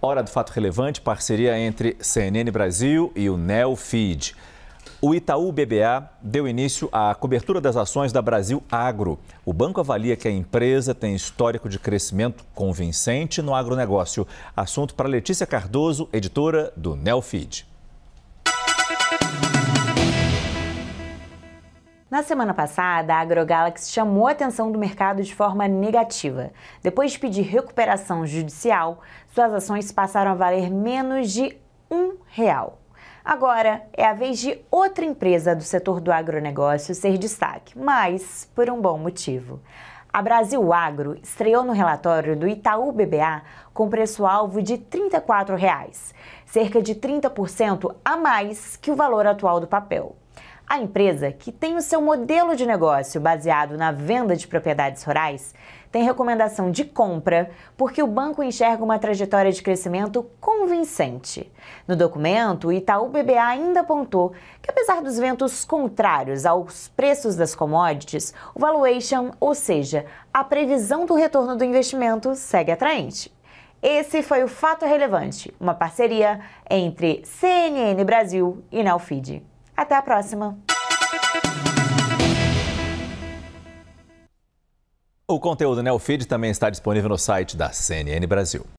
Hora do Fato Relevante, parceria entre CNN Brasil e o Neofeed. O Itaú BBA deu início à cobertura das ações da Brasil Agro. O banco avalia que a empresa tem histórico de crescimento convincente no agronegócio. Assunto para Letícia Cardoso, editora do Neofeed. Na semana passada, a AgroGalaxy chamou a atenção do mercado de forma negativa. Depois de pedir recuperação judicial, suas ações passaram a valer menos de um real. Agora é a vez de outra empresa do setor do agronegócio ser destaque, mas por um bom motivo. A Brasil Agro estreou no relatório do Itaú BBA com preço-alvo de R$ 34, reais, cerca de 30% a mais que o valor atual do papel. A empresa, que tem o seu modelo de negócio baseado na venda de propriedades rurais, tem recomendação de compra porque o banco enxerga uma trajetória de crescimento convincente. No documento, o Itaú BBA ainda apontou que, apesar dos ventos contrários aos preços das commodities, o valuation, ou seja, a previsão do retorno do investimento, segue atraente. Esse foi o Fato Relevante, uma parceria entre CNN Brasil e Nalfide. Até a próxima! O conteúdo Neofeed também está disponível no site da CNN Brasil.